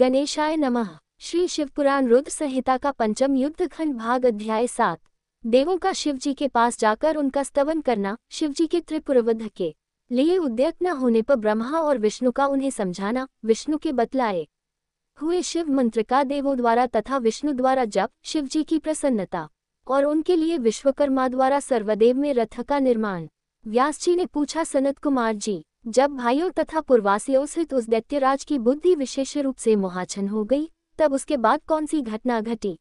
गणेशाय नमः श्री शिवपुराण रुद्र संहिता का पंचम युद्ध खंड भाग अध्याय सात देवों का शिवजी के पास जाकर उनका स्तवन करना शिवजी के त्रिपुरवध के लिए उद्यक न होने पर ब्रह्मा और विष्णु का उन्हें समझाना विष्णु के बतलाए हुए शिव मंत्र का देवों द्वारा तथा विष्णु द्वारा जप शिवजी की प्रसन्नता और उनके लिए विश्वकर्मा द्वारा सर्वदेव में रथ का निर्माण व्यास जी ने पूछा सनत कुमार जी जब भाइयों तथा पूर्वासियों सहित उस दैत्यराज की बुद्धि विशेष रूप से मोहाछन हो गई तब उसके बाद कौन सी घटना घटी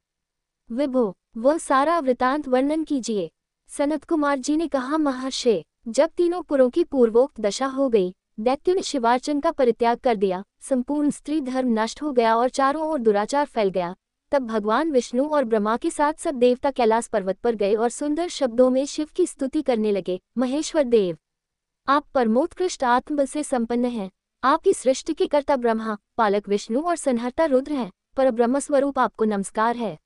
विभो वह सारा वृतांत वर्णन कीजिए सनत कुमार जी ने कहा महाशय जब तीनों पुरों की पूर्वोक्त दशा हो गई दैत्य ने शिवार्चन का परित्याग कर दिया संपूर्ण स्त्री धर्म नष्ट हो गया और चारों ओर दुराचार फैल गया तब भगवान विष्णु और ब्रह्मा के साथ सब देवता कैलाश पर्वत पर गए और सुंदर शब्दों में शिव की स्तुति करने लगे महेश्वर देव आप परमोत्कृष्ट आत्म से संपन्न हैं आपकी सृष्टि के कर्ता ब्रह्मा पालक विष्णु और संहर्ता रुद्र हैं पर ब्रह्म स्वरूप आपको नमस्कार है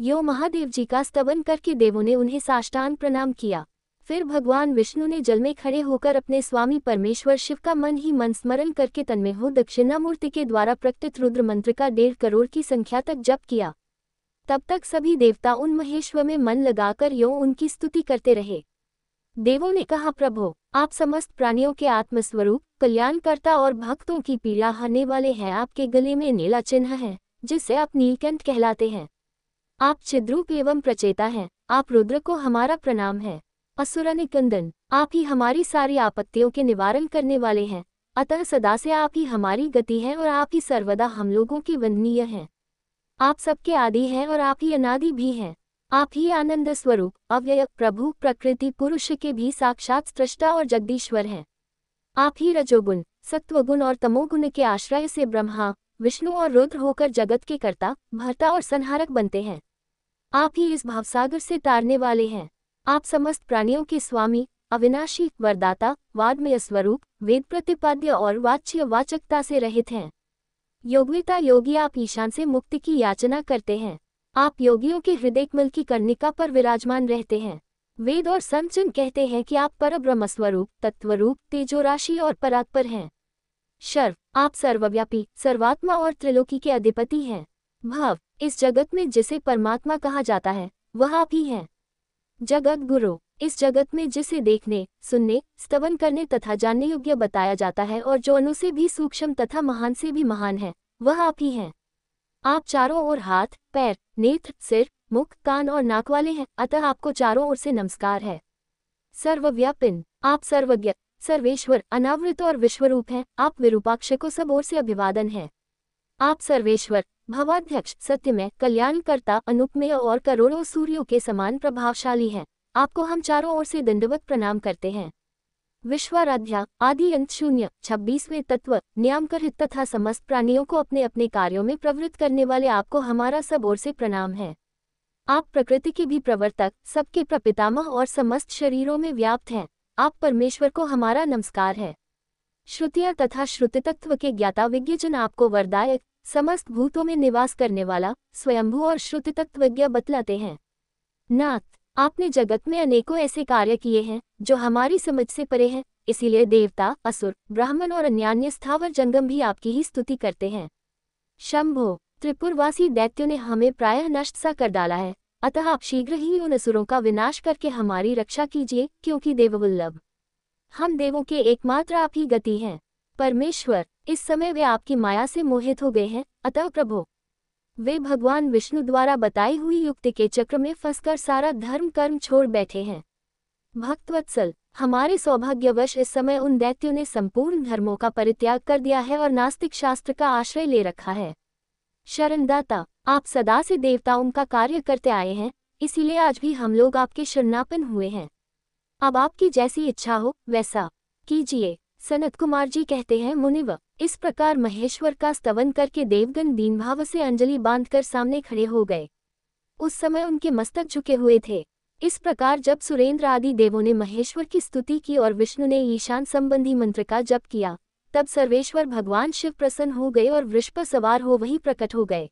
यो महादेव जी का स्तवन करके देवों ने उन्हें साष्टान प्रणाम किया फिर भगवान विष्णु ने जल में खड़े होकर अपने स्वामी परमेश्वर शिव का मन ही मन स्मरण करके तन्मे हो दक्षिणामूर्ति के द्वारा प्रकटित रुद्र मंत्र का डेढ़ करोड़ की संख्या तक जप किया तब तक सभी देवता उन महेश्वर में मन लगाकर यो उनकी स्तुति करते रहे देवों ने कहा प्रभो आप समस्त प्राणियों के आत्मस्वरूप कल्याणकर्ता और भक्तों की पीड़ा हरने वाले हैं आपके गले में नीला चिन्ह है जिसे आप नीलकंठ कहलाते हैं आप चिद्रूप एवं प्रचेता हैं आप रुद्र को हमारा प्रणाम है असुर निकंदन आप ही हमारी सारी आपत्तियों के निवारण करने वाले हैं अतः सदा से आप ही हमारी गति हैं और आप ही सर्वदा हम लोगों की वंदनीय हैं आप सबके आदि हैं और आप ही अनादि भी हैं आप ही आनंद स्वरूप अव्यय प्रभु प्रकृति पुरुष के भी साक्षात सृष्टा और जगदीश्वर हैं आप ही रजोगुण सत्वगुण और तमोगुण के आश्रय से ब्रह्मा विष्णु और रुद्र होकर जगत के कर्ता भरता और संहारक बनते हैं आप ही इस भावसागर से तारने वाले हैं आप समस्त प्राणियों के स्वामी अविनाशी वरदाता वाद्मय स्वरूप वेद प्रतिपाद्य और वाच्य वाचकता से रहित हैं योग्यता योगी आप ईशान से मुक्ति की याचना करते हैं आप योगियों के हृदय मल की कर्णिका पर विराजमान रहते हैं वेद और समचन कहते हैं कि आप पर स्वरूप तत्वरूप तेजोराशि और पराग पर हैं शर्व आप सर्वव्यापी सर्वात्मा और त्रिलोकी के अधिपति हैं भव इस जगत में जिसे परमात्मा कहा जाता है वह आप ही हैं जगत गुरु इस जगत में जिसे देखने सुनने स्तवन करने तथा जानने योग्य बताया जाता है और जो अनु से भी सूक्ष्म तथा महान से भी महान है वह आप ही हैं आप चारों ओर हाथ पैर नेत्र सिर मुख कान और नाक वाले हैं अतः आपको चारों ओर से नमस्कार है सर्वव्यापिन आप सर्वज्ञ सर्वेश्वर अनावृत और विश्वरूप हैं आप विरूपाक्ष को सब ओर से अभिवादन हैं आप सर्वेश्वर भवाध्यक्ष सत्यमय कल्याणकर्ता अनुपमेय और करोड़ों सूर्यों के समान प्रभावशाली हैं आपको हम चारों ओर से दंडवत प्रणाम करते हैं विश्वाराध्या आदि अंत शून्य छब्बीसवें तत्व नियामकरहित तथा समस्त प्राणियों को अपने अपने कार्यों में प्रवृत्त करने वाले आपको हमारा सब ओर से प्रणाम है आप प्रकृति के भी प्रवर्तक सबके प्रपितामह और समस्त शरीरों में व्याप्त हैं आप परमेश्वर को हमारा नमस्कार है श्रुतिया तथा श्रुतितत्व के ज्ञाता विज्ञजन आपको वरदायक समस्त भूतों में निवास करने वाला स्वयंभू और श्रुतितत्वज्ञ बतलाते हैं नाथ आपने जगत में अनेकों ऐसे कार्य किए हैं जो हमारी समझ से परे हैं इसीलिए देवता असुर ब्राह्मण और अन्यान्य स्थावर जंगम भी आपकी ही स्तुति करते हैं शंभो त्रिपुरवासी दैत्यों ने हमें प्रायः नष्ट सा कर डाला है अतः आप शीघ्र ही उन असुरों का विनाश करके हमारी रक्षा कीजिए क्योंकि देववल्लभ हम देवों के एकमात्र आप ही गति हैं परमेश्वर इस समय वे आपकी माया से मोहित हो गए हैं अतः प्रभो वे भगवान विष्णु द्वारा बताई हुई युक्ति के चक्र में फंसकर सारा धर्म कर्म छोड़ बैठे हैं भक्तवत्सल हमारे सौभाग्यवश इस समय उन दैत्यों ने संपूर्ण धर्मों का परित्याग कर दिया है और नास्तिक शास्त्र का आश्रय ले रखा है शरणदाता आप सदा से देवताओं का कार्य करते आए हैं इसीलिए आज भी हम लोग आपके शरणापन हुए हैं अब आपकी जैसी इच्छा हो वैसा कीजिए सनत कुमार जी कहते हैं मुनिव इस प्रकार महेश्वर का स्तवन करके देवगन दीनभाव से अंजलि बांधकर सामने खड़े हो गए उस समय उनके मस्तक झुके हुए थे इस प्रकार जब सुरेंद्र आदि देवों ने महेश्वर की स्तुति की और विष्णु ने ईशान संबंधी मंत्र का जप किया तब सर्वेश्वर भगवान शिव प्रसन्न हो गए और वृष्प सवार हो वही प्रकट हो गए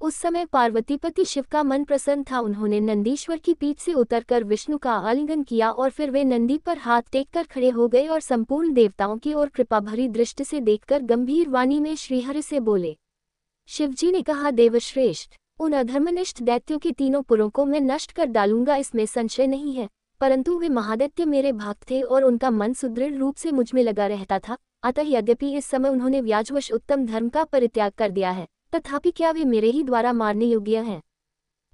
उस समय पार्वतीपति शिव का मन प्रसन्न था उन्होंने नंदीश्वर की पीठ से उतरकर विष्णु का आलिंगन किया और फिर वे नंदी पर हाथ टेककर खड़े हो गए और संपूर्ण देवताओं की ओर कृपा भरी दृष्टि से देखकर गंभीर वाणी में श्रीहरि से बोले शिवजी ने कहा देवश्रेष्ठ उन अधर्मनिष्ठ दैत्यों के तीनों पुरों को मैं नष्ट कर डालूंगा इसमें संशय नहीं है परंतु वे महादैत्य मेरे भक्त थे और उनका मन सुदृढ़ रूप से मुझ में लगा रहता था अतः यद्यपि इस समय उन्होंने व्याजवश उत्तम धर्म का परित्याग कर दिया है तथापि क्या वे मेरे ही द्वारा मारने योग्य हैं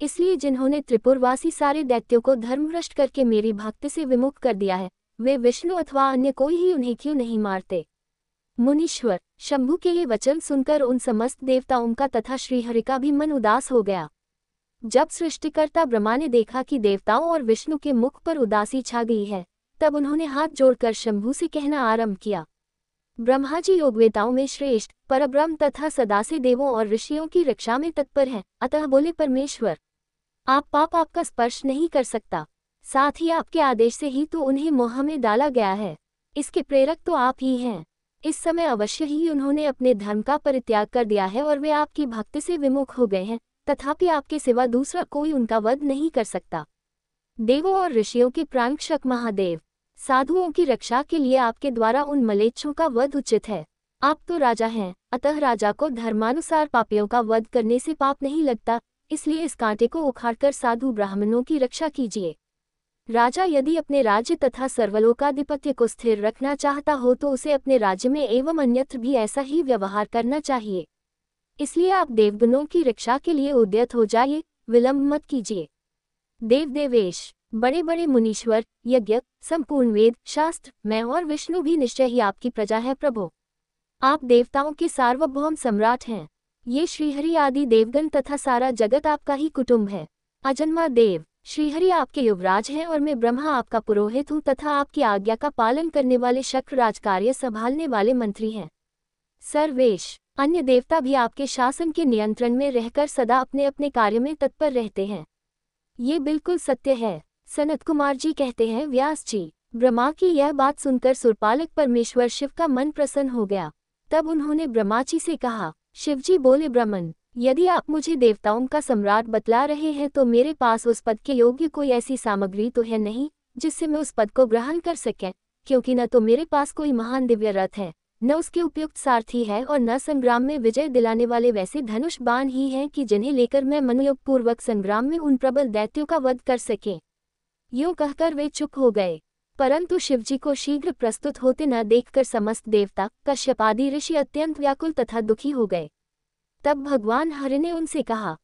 इसलिए जिन्होंने त्रिपुरवासी सारे दैत्यों को धर्मभ्रष्ट करके मेरी भक्ति से विमुख कर दिया है वे विष्णु अथवा अन्य कोई ही उन्हें क्यों नहीं मारते मुनीश्वर शंभु के ये वचन सुनकर उन समस्त देवताओं का तथा श्रीहरि का भी मन उदास हो गया जब सृष्टिकर्ता ब्रह्मा ने देखा कि देवताओं और विष्णु के मुख पर उदासी छा गई है तब उन्होंने हाथ जोड़कर शंभू से कहना आरंभ किया ब्रह्मा जी योग्यताओं में श्रेष्ठ परब्रह्म तथा सदा से देवों और ऋषियों की रक्षा में तत्पर हैं अतः बोले परमेश्वर आप पाप आपका स्पर्श नहीं कर सकता साथ ही आपके आदेश से ही तो उन्हें मोह में डाला गया है इसके प्रेरक तो आप ही हैं इस समय अवश्य ही उन्होंने अपने धर्म का परित्याग कर दिया है और वे आपकी भक्ति से विमुख हो गए हैं तथापि आपके सिवा दूसरा कोई उनका वध नहीं कर सकता देवों और ऋषियों के प्रांक्षक महादेव साधुओं की रक्षा के लिए आपके द्वारा उन मलेच्छों का वध उचित है आप तो राजा हैं अतः राजा को धर्मानुसार पापियों का वध करने से पाप नहीं लगता इसलिए इस कांटे को उखाड़कर साधु ब्राह्मणों की रक्षा कीजिए राजा यदि अपने राज्य तथा सर्वलोकाधिपत्य को स्थिर रखना चाहता हो तो उसे अपने राज्य में एवं अन्यत्र भी ऐसा ही व्यवहार करना चाहिए इसलिए आप देवगुणों की रक्षा के लिए उद्यत हो जाइए विलंब मत कीजिए देव देवेश बड़े बड़े मुनीश्वर यज्ञ संपूर्ण वेद शास्त्र मैं और विष्णु भी निश्चय ही आपकी प्रजा है प्रभो आप देवताओं के सार्वभौम सम्राट हैं ये श्रीहरि आदि देवगण तथा सारा जगत आपका ही कुटुंब है अजन्मा देव श्रीहरि आपके युवराज हैं और मैं ब्रह्मा आपका पुरोहित हूँ तथा आपकी आज्ञा का पालन करने वाले शक्र राजकार्य संभालने वाले मंत्री हैं सर्वेश अन्य देवता भी आपके शासन के नियंत्रण में रहकर सदा अपने अपने कार्य में तत्पर रहते हैं ये बिल्कुल सत्य है सनत कुमार जी कहते हैं व्यास जी ब्रह्मा की यह बात सुनकर सुरपालक परमेश्वर शिव का मन प्रसन्न हो गया तब उन्होंने ब्रह्माची से कहा शिवजी बोले ब्रह्मन यदि आप मुझे देवताओं का सम्राट बतला रहे हैं तो मेरे पास उस पद के योग्य कोई ऐसी सामग्री तो है नहीं जिससे मैं उस पद को ग्रहण कर सकें क्योंकि न तो मेरे पास कोई महान दिव्य रथ है न उसके उपयुक्त सारथी है और न संग्राम में विजय दिलाने वाले वैसे धनुष बाण ही हैं कि जिन्हें लेकर मैं मनोयोगपूर्वक संग्राम में उन प्रबल दैत्यों का वध कर सके यूं कहकर वे चुप हो गए परंतु शिवजी को शीघ्र प्रस्तुत होते न देखकर समस्त देवता कश्यपादी ऋषि अत्यंत व्याकुल तथा दुखी हो गए तब भगवान हरि ने उनसे कहा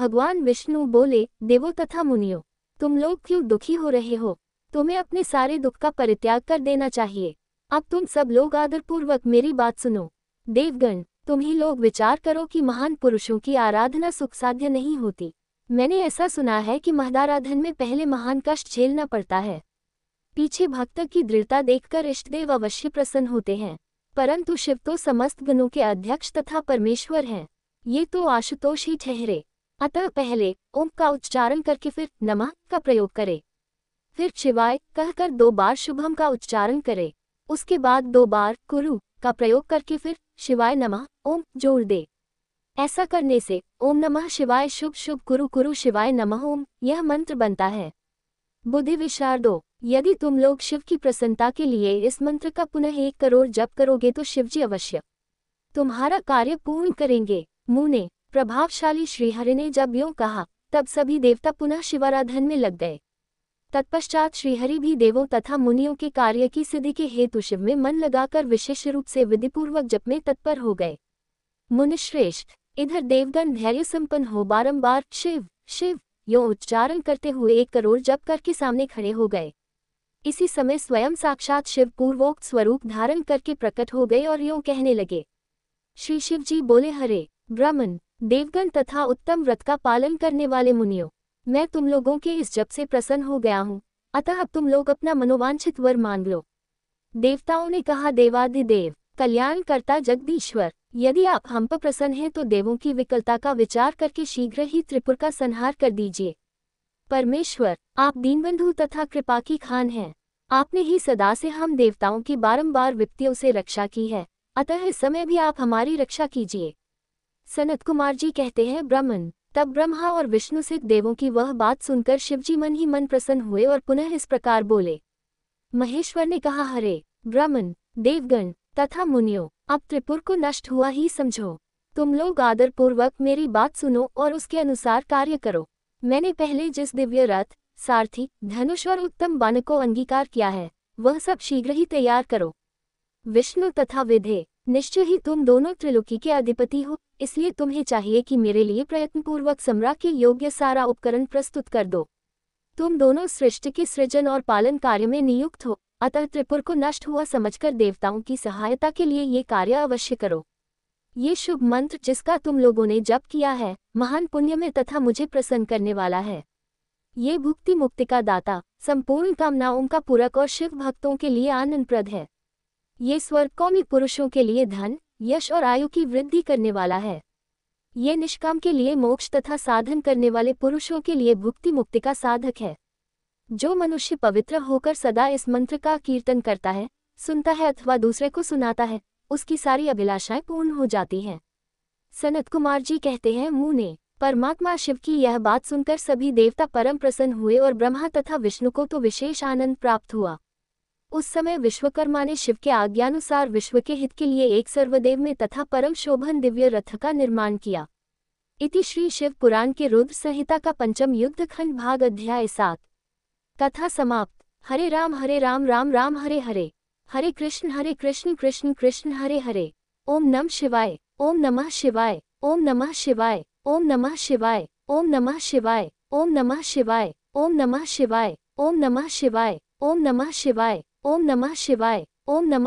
भगवान विष्णु बोले देवो तथा मुनियो तुम लोग क्यों दुखी हो रहे हो तुम्हें अपने सारे दुख का परित्याग कर देना चाहिए अब तुम सब लोग आदरपूर्वक मेरी बात सुनो देवगण तुम ही लोग विचार करो कि महान पुरुषों की आराधना सुख साध्य नहीं होती मैंने ऐसा सुना है कि महदाराधन में पहले महान कष्ट झेलना पड़ता है पीछे भक्त की दृढ़ता देखकर इष्टदेव अवश्य प्रसन्न होते हैं परंतु शिव तो समस्त गुणों के अध्यक्ष तथा परमेश्वर हैं ये तो आशुतोष ही ठहरे अतः पहले ओम का उच्चारण करके फिर नमः का प्रयोग करें फिर शिवाय कहकर दो बार शुभम का उच्चारण करें उसके बाद दो बार कुरु का प्रयोग करके फिर शिवाय नमः ओम जोड़ दे ऐसा करने से ओम नमः शिवाय शुभ शुभ कुरु कुरु शिवाय नमः ओम यह मंत्र बनता है बुद्धि विशारदो यदि तुम लोग शिव की प्रसन्नता के लिए इस मंत्र का पुनः एक करोड़ जप करोगे तो शिवजी अवश्य तुम्हारा कार्य पूर्ण करेंगे मुने प्रभावशाली श्रीहरि ने जब यो कहा तब सभी देवता पुनः शिवाराधन में लग गए तत्पश्चात श्रीहरि भी देवों तथा मुनियों के कार्य की सिद्धि के हेतु शिव में मन लगाकर विशेष रूप से विधिपूर्वक जप में तत्पर हो गए मुनिश्रेष्ठ इधर देवगण धैर्य संपन्न हो बारंबार शिव शिव यो उच्चारण करते हुए एक करोड़ जप करके सामने खड़े हो गए इसी समय स्वयं साक्षात शिव पूर्वोक्त स्वरूप धारण करके प्रकट हो गए और यों कहने लगे श्री शिव जी बोले हरे ब्राह्मण देवगण तथा उत्तम व्रत का पालन करने वाले मुनियो मैं तुम लोगों के इस जप से प्रसन्न हो गया हूँ अतः अब तुम लोग अपना मनोवांछित वर मांग लो देवताओं ने कहा देवादिदेव कल्याणकर्ता जगदीश्वर यदि आप हम पर प्रसन्न हैं तो देवों की विकलता का विचार करके शीघ्र ही त्रिपुर का संहार कर दीजिए परमेश्वर आप दीनबंधु तथा कृपा की खान हैं आपने ही सदा से हम देवताओं की बारंबार विपत्तियों से रक्षा की है अतः इस समय भी आप हमारी रक्षा कीजिए सनत कुमार जी कहते हैं ब्राह्मण तब ब्रह्मा और विष्णु सिद्ध देवों की वह बात सुनकर शिवजी मन ही मन प्रसन्न हुए और पुनः इस प्रकार बोले महेश्वर ने कहा हरे ब्राह्मण देवगण तथा मुनियो अब त्रिपुर को नष्ट हुआ ही समझो तुम लोग आदरपूर्वक मेरी बात सुनो और उसके अनुसार कार्य करो मैंने पहले जिस दिव्य रथ सारथी धनुष और उत्तम बन को अंगीकार किया है वह सब शीघ्र ही तैयार करो विष्णु तथा विधे निश्चय ही तुम दोनों त्रिलोकी के अधिपति हो इसलिए तुम्हें चाहिए कि मेरे लिए प्रयत्नपूर्वक सम्रा के योग्य सारा उपकरण प्रस्तुत कर दो तुम दोनों सृष्टि के सृजन और पालन कार्य में नियुक्त हो अतः त्रिपुर को नष्ट हुआ समझकर देवताओं की सहायता के लिए ये कार्य अवश्य करो ये शुभ मंत्र जिसका तुम लोगों ने जप किया है महान पुण्य में तथा मुझे प्रसन्न करने वाला है ये भुक्ति मुक्ति का दाता संपूर्ण कामनाओं का पूरक और शिव भक्तों के लिए आनंदप्रद है ये स्वर्ग कौमिक पुरुषों के लिए धन यश और आयु की वृद्धि करने वाला है ये निष्काम के लिए मोक्ष तथा साधन करने वाले पुरुषों के लिए भुक्ति मुक्ति का साधक है जो मनुष्य पवित्र होकर सदा इस मंत्र का कीर्तन करता है सुनता है अथवा दूसरे को सुनाता है उसकी सारी अभिलाषाएं पूर्ण हो जाती हैं सनत कुमार जी कहते हैं मुँह ने परमात्मा शिव की यह बात सुनकर सभी देवता परम प्रसन्न हुए और ब्रह्मा तथा विष्णु को तो विशेष आनंद प्राप्त हुआ उस समय विश्वकर्मा ने शिव के आज्ञानुसार विश्व के हित के लिए एक सर्वदेव में तथा परम शोभन दिव्य रथ का निर्माण किया इति श्री शिव पुराण के रुद्र संहिता का पंचम युद्ध खंड भाग अध्याय सात कथा समाप्त हरे राम हरे राम राम राम हरे हरे हरे कृष्ण हरे कृष्ण कृष्ण कृष्ण हरे हरे ओम नम शिवाय ओम नमः शिवाय ओम नमः शिवाय ओम नमः शिवाय ओम नमः शिवाय ओम नमः शिवाय ओम नमः शिवाय ओम नमः शिवाय ओम नमः शिवाय ओम नमः शिवाय ओम नमः